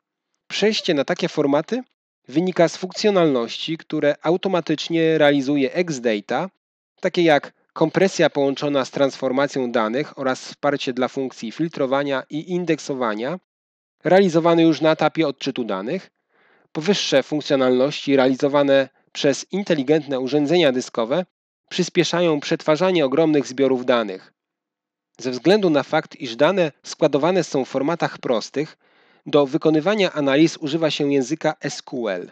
Przejście na takie formaty wynika z funkcjonalności, które automatycznie realizuje XData, takie jak kompresja połączona z transformacją danych oraz wsparcie dla funkcji filtrowania i indeksowania, realizowane już na etapie odczytu danych, powyższe funkcjonalności realizowane przez inteligentne urządzenia dyskowe przyspieszają przetwarzanie ogromnych zbiorów danych, ze względu na fakt, iż dane składowane są w formatach prostych, do wykonywania analiz używa się języka SQL,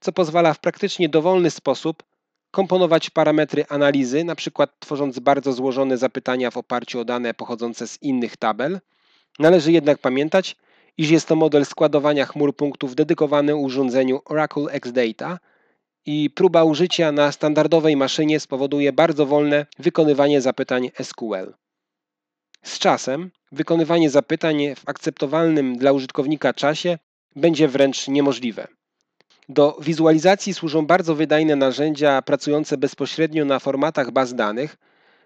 co pozwala w praktycznie dowolny sposób komponować parametry analizy, np. tworząc bardzo złożone zapytania w oparciu o dane pochodzące z innych tabel. Należy jednak pamiętać, iż jest to model składowania chmur punktów dedykowany urządzeniu Oracle XData i próba użycia na standardowej maszynie spowoduje bardzo wolne wykonywanie zapytań SQL. Z czasem wykonywanie zapytań w akceptowalnym dla użytkownika czasie będzie wręcz niemożliwe. Do wizualizacji służą bardzo wydajne narzędzia pracujące bezpośrednio na formatach baz danych,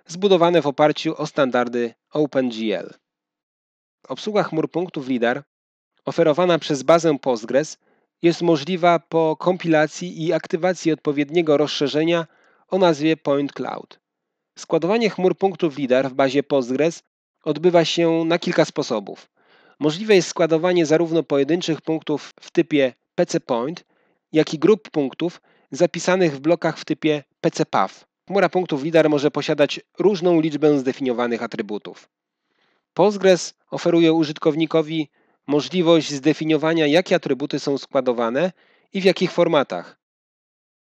zbudowane w oparciu o standardy OpenGL. Obsługa chmur punktów LIDAR oferowana przez bazę Postgres jest możliwa po kompilacji i aktywacji odpowiedniego rozszerzenia o nazwie Point Cloud. Składowanie chmur punktów LIDAR w bazie Postgres odbywa się na kilka sposobów. Możliwe jest składowanie zarówno pojedynczych punktów w typie PC Point, jak i grup punktów zapisanych w blokach w typie PCPAW. Chmura punktów LIDAR może posiadać różną liczbę zdefiniowanych atrybutów. Postgres oferuje użytkownikowi możliwość zdefiniowania, jakie atrybuty są składowane i w jakich formatach.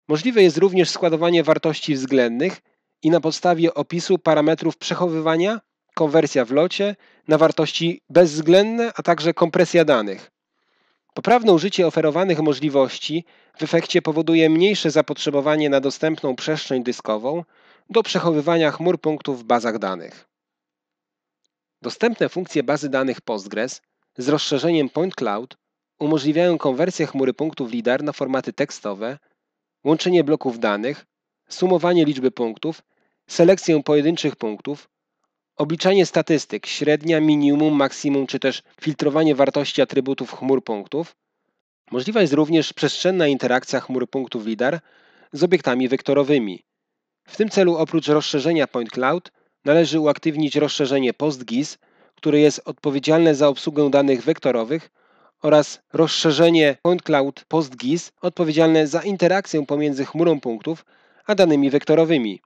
Możliwe jest również składowanie wartości względnych i na podstawie opisu parametrów przechowywania konwersja w locie na wartości bezwzględne, a także kompresja danych. Poprawne użycie oferowanych możliwości w efekcie powoduje mniejsze zapotrzebowanie na dostępną przestrzeń dyskową do przechowywania chmur punktów w bazach danych. Dostępne funkcje bazy danych Postgres z rozszerzeniem Point Cloud umożliwiają konwersję chmury punktów LIDAR na formaty tekstowe, łączenie bloków danych, sumowanie liczby punktów, selekcję pojedynczych punktów, Obliczanie statystyk, średnia, minimum, maksimum czy też filtrowanie wartości atrybutów chmur punktów. Możliwa jest również przestrzenna interakcja chmur punktów LIDAR z obiektami wektorowymi. W tym celu oprócz rozszerzenia Point Cloud należy uaktywnić rozszerzenie PostGIS, które jest odpowiedzialne za obsługę danych wektorowych oraz rozszerzenie Point Cloud PostGIS odpowiedzialne za interakcję pomiędzy chmurą punktów a danymi wektorowymi.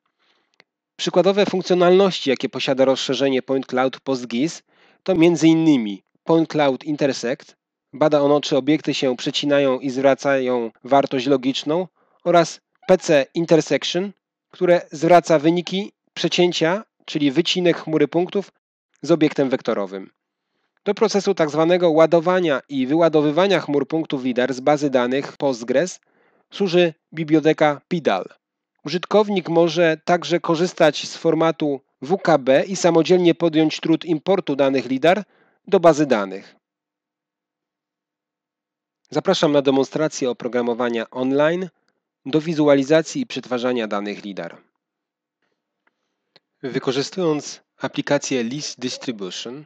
Przykładowe funkcjonalności, jakie posiada rozszerzenie Point Cloud PostGIS to m.in. Point Cloud Intersect, bada ono czy obiekty się przecinają i zwracają wartość logiczną oraz PC Intersection, które zwraca wyniki przecięcia, czyli wycinek chmury punktów z obiektem wektorowym. Do procesu tzw. Tak ładowania i wyładowywania chmur punktów LIDAR z bazy danych Postgres służy biblioteka PIDAL. Użytkownik może także korzystać z formatu WKB i samodzielnie podjąć trud importu danych LIDAR do bazy danych. Zapraszam na demonstrację oprogramowania online do wizualizacji i przetwarzania danych LIDAR. Wykorzystując aplikację LIS Distribution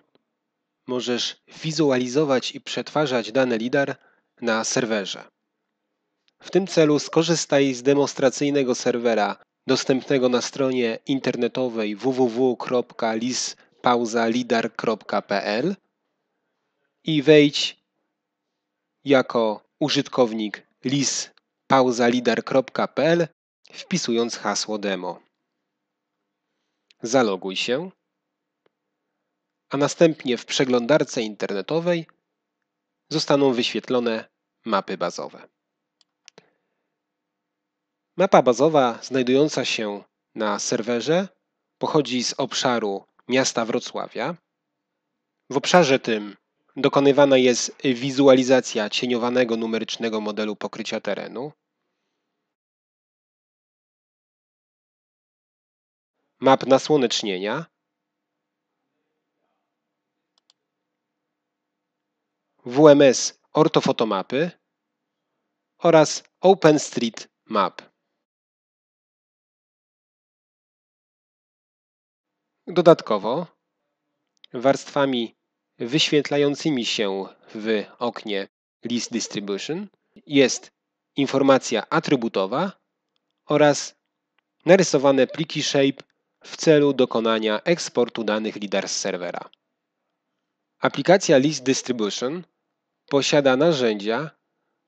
możesz wizualizować i przetwarzać dane LIDAR na serwerze. W tym celu skorzystaj z demonstracyjnego serwera dostępnego na stronie internetowej www.lispauzalidar.pl i wejdź jako użytkownik lispauzalidar.pl wpisując hasło demo. Zaloguj się, a następnie w przeglądarce internetowej zostaną wyświetlone mapy bazowe. Mapa bazowa znajdująca się na serwerze pochodzi z obszaru miasta Wrocławia. W obszarze tym dokonywana jest wizualizacja cieniowanego numerycznego modelu pokrycia terenu. Map nasłonecznienia. WMS ortofotomapy oraz OpenStreetMap. Dodatkowo warstwami wyświetlającymi się w oknie List Distribution jest informacja atrybutowa oraz narysowane pliki shape w celu dokonania eksportu danych LIDAR z serwera. Aplikacja List Distribution posiada narzędzia,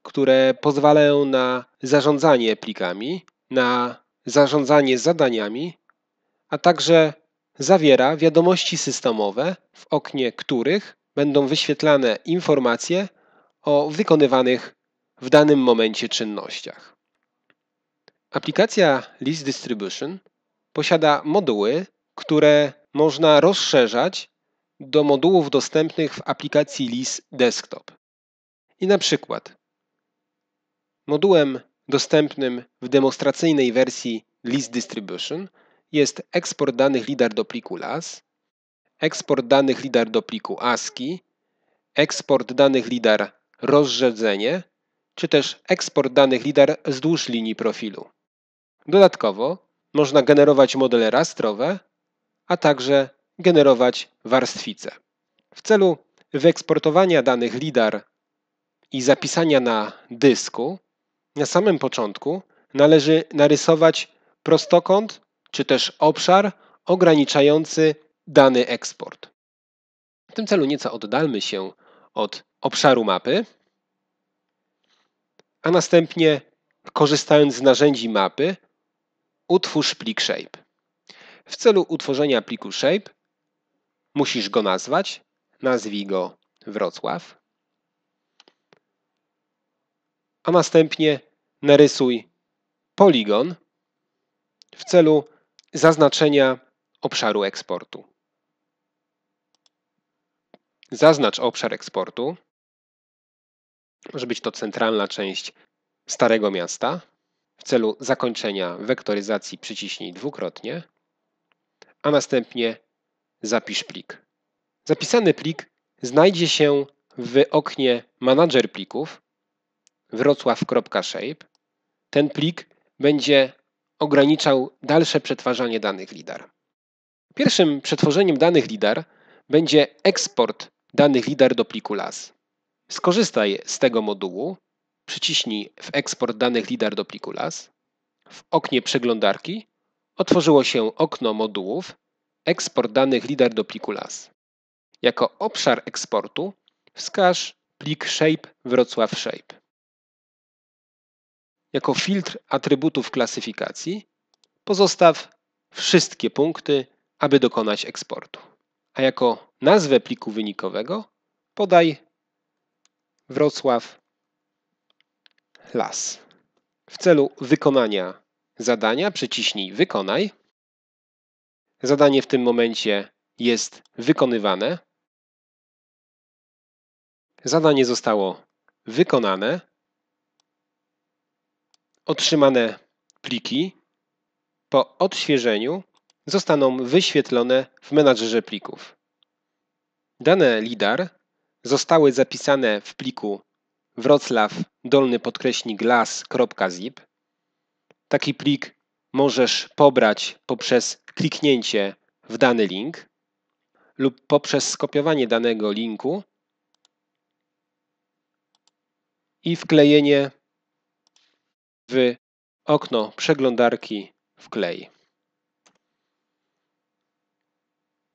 które pozwalają na zarządzanie plikami, na zarządzanie zadaniami, a także zawiera wiadomości systemowe, w oknie których będą wyświetlane informacje o wykonywanych w danym momencie czynnościach. Aplikacja List Distribution posiada moduły, które można rozszerzać do modułów dostępnych w aplikacji LIS Desktop. I na przykład modułem dostępnym w demonstracyjnej wersji List Distribution jest eksport danych LIDAR do pliku LAS, eksport danych LIDAR do pliku ASCII, eksport danych LIDAR rozrzedzenie, czy też eksport danych LIDAR wzdłuż linii profilu. Dodatkowo można generować modele rastrowe, a także generować warstwice. W celu wyeksportowania danych LIDAR i zapisania na dysku, na samym początku należy narysować prostokąt czy też obszar ograniczający dany eksport. W tym celu nieco oddalmy się od obszaru mapy, a następnie, korzystając z narzędzi mapy, utwórz plik shape. W celu utworzenia pliku shape musisz go nazwać. Nazwij go Wrocław. A następnie narysuj poligon w celu zaznaczenia obszaru eksportu. Zaznacz obszar eksportu. Może być to centralna część Starego Miasta. W celu zakończenia wektoryzacji przyciśnij dwukrotnie, a następnie zapisz plik. Zapisany plik znajdzie się w oknie Manager plików wrocław.shape. Ten plik będzie ograniczał dalsze przetwarzanie danych LIDAR. Pierwszym przetworzeniem danych LIDAR będzie eksport danych LIDAR do pliku LAS. Skorzystaj z tego modułu, przyciśnij w eksport danych LIDAR do pliku LAS. W oknie przeglądarki otworzyło się okno modułów eksport danych LIDAR do pliku LAS. Jako obszar eksportu wskaż plik shape wrocław shape. Jako filtr atrybutów klasyfikacji pozostaw wszystkie punkty, aby dokonać eksportu. A jako nazwę pliku wynikowego podaj Wrocław Las. W celu wykonania zadania przyciśnij Wykonaj. Zadanie w tym momencie jest wykonywane. Zadanie zostało wykonane. Otrzymane pliki po odświeżeniu zostaną wyświetlone w menadżerze plików. Dane LIDAR zostały zapisane w pliku wroclaw dolny podkreśnik las.zip. Taki plik możesz pobrać poprzez kliknięcie w dany link lub poprzez skopiowanie danego linku i wklejenie w okno przeglądarki wklej.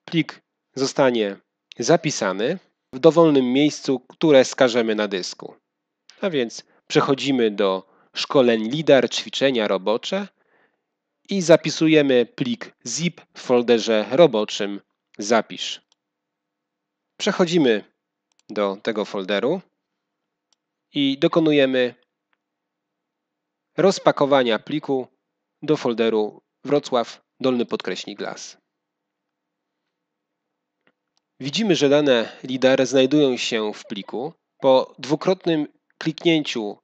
Plik zostanie zapisany w dowolnym miejscu, które skażemy na dysku. A więc przechodzimy do szkoleń LIDAR, ćwiczenia robocze i zapisujemy plik zip w folderze roboczym zapisz. Przechodzimy do tego folderu i dokonujemy rozpakowania pliku do folderu Wrocław dolny podkreśnik glas. Widzimy, że dane LIDAR znajdują się w pliku. Po dwukrotnym kliknięciu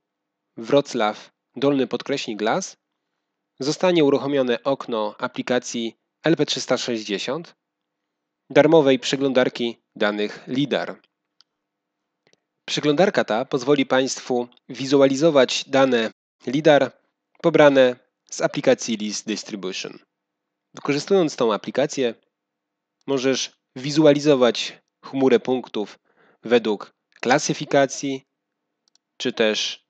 Wrocław dolny podkreśnik glas zostanie uruchomione okno aplikacji LP360 darmowej przeglądarki danych LIDAR. Przeglądarka ta pozwoli Państwu wizualizować dane LIDAR pobrane z aplikacji List Distribution. Wykorzystując tą aplikację możesz wizualizować chmurę punktów według klasyfikacji czy też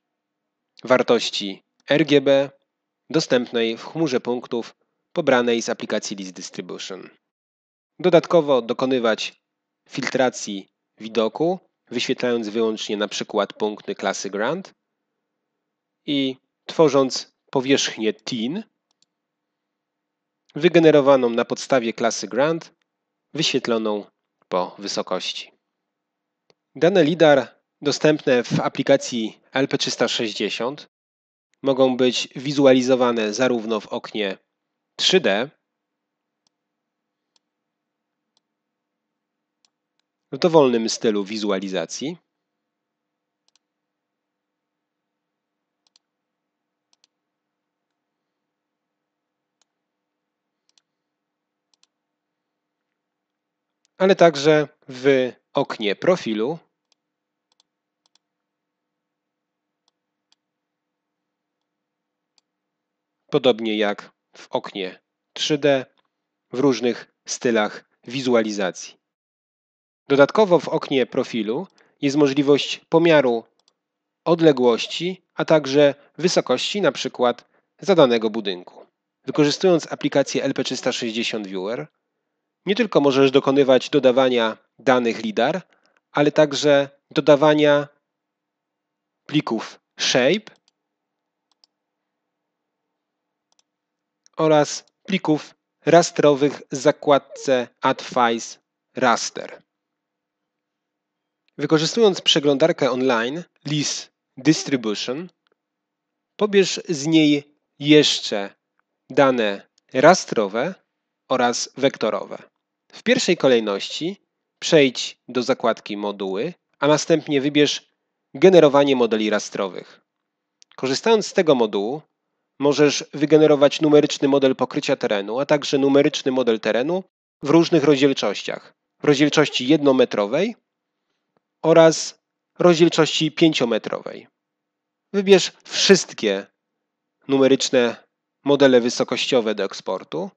wartości RGB dostępnej w chmurze punktów pobranej z aplikacji List Distribution. Dodatkowo dokonywać filtracji widoku, wyświetlając wyłącznie na przykład punkty klasy Grand i tworząc powierzchnię tin wygenerowaną na podstawie klasy Grand, wyświetloną po wysokości. Dane LIDAR dostępne w aplikacji LP360 mogą być wizualizowane zarówno w oknie 3D, w dowolnym stylu wizualizacji, ale także w oknie profilu podobnie jak w oknie 3D w różnych stylach wizualizacji. Dodatkowo w oknie profilu jest możliwość pomiaru odległości, a także wysokości np. zadanego budynku. Wykorzystując aplikację LP360 Viewer nie tylko możesz dokonywać dodawania danych LIDAR, ale także dodawania plików shape oraz plików rastrowych w zakładce Advice Raster. Wykorzystując przeglądarkę online LIS Distribution, pobierz z niej jeszcze dane rastrowe oraz wektorowe. W pierwszej kolejności przejdź do zakładki Moduły, a następnie wybierz Generowanie modeli rastrowych. Korzystając z tego modułu możesz wygenerować numeryczny model pokrycia terenu, a także numeryczny model terenu w różnych rozdzielczościach. W rozdzielczości jednometrowej oraz rozdzielczości pięciometrowej. Wybierz wszystkie numeryczne modele wysokościowe do eksportu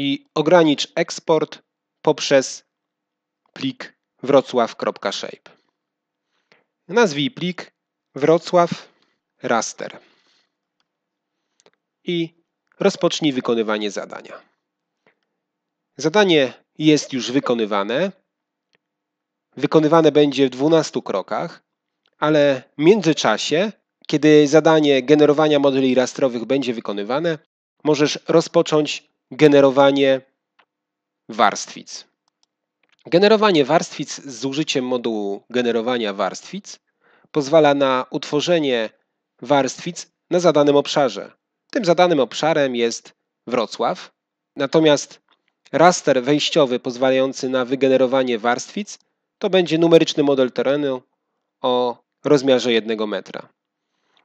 i ogranicz eksport poprzez plik wrocław.shape. Nazwij plik wrocław raster i rozpocznij wykonywanie zadania. Zadanie jest już wykonywane. Wykonywane będzie w 12 krokach, ale w międzyczasie, kiedy zadanie generowania modeli rastrowych będzie wykonywane, możesz rozpocząć generowanie warstwic. Generowanie warstwic z użyciem modułu generowania warstwic pozwala na utworzenie warstwic na zadanym obszarze. Tym zadanym obszarem jest Wrocław, natomiast raster wejściowy pozwalający na wygenerowanie warstwic to będzie numeryczny model terenu o rozmiarze 1 metra.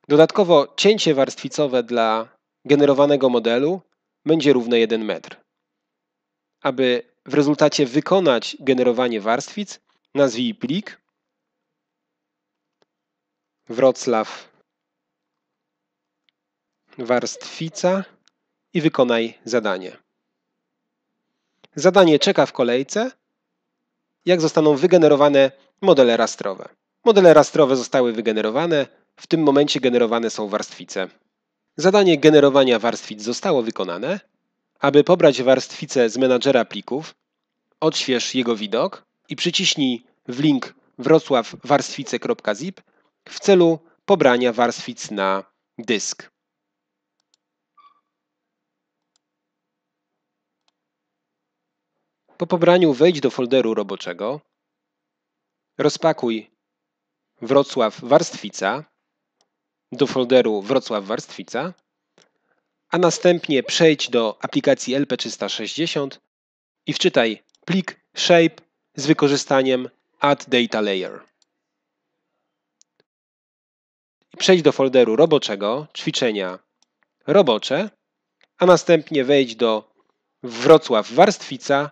Dodatkowo cięcie warstwicowe dla generowanego modelu będzie równe 1 metr. Aby w rezultacie wykonać generowanie warstwic, nazwij plik Wrocław warstwica i wykonaj zadanie. Zadanie czeka w kolejce, jak zostaną wygenerowane modele rastrowe. Modele rastrowe zostały wygenerowane, w tym momencie generowane są warstwice. Zadanie generowania warstwic zostało wykonane. Aby pobrać warstwicę z menadżera plików, odśwież jego widok i przyciśnij w link wrocławwarstwice.zip w celu pobrania warstwic na dysk. Po pobraniu wejdź do folderu roboczego, rozpakuj Wrocław Warstwica do folderu Wrocław Warstwica, a następnie przejdź do aplikacji LP360 i wczytaj plik shape z wykorzystaniem add data layer. Przejdź do folderu roboczego, ćwiczenia robocze, a następnie wejdź do Wrocław Warstwica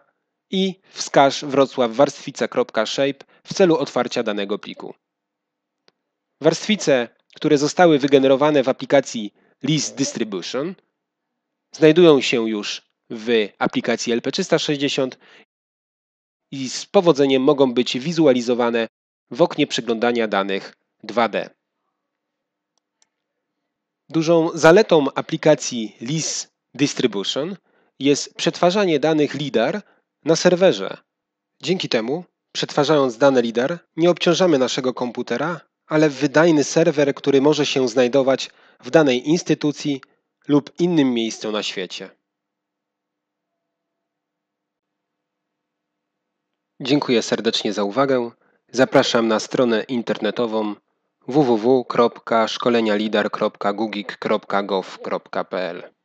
i wskaż Warstwica.shape w celu otwarcia danego pliku. Warstwice które zostały wygenerowane w aplikacji List Distribution, znajdują się już w aplikacji LP360 i z powodzeniem mogą być wizualizowane w oknie przeglądania danych 2D. Dużą zaletą aplikacji LIS Distribution jest przetwarzanie danych LIDAR na serwerze. Dzięki temu, przetwarzając dane LIDAR, nie obciążamy naszego komputera ale wydajny serwer, który może się znajdować w danej instytucji lub innym miejscu na świecie. Dziękuję serdecznie za uwagę. Zapraszam na stronę internetową www.szkolenialidar.gugik.gov.pl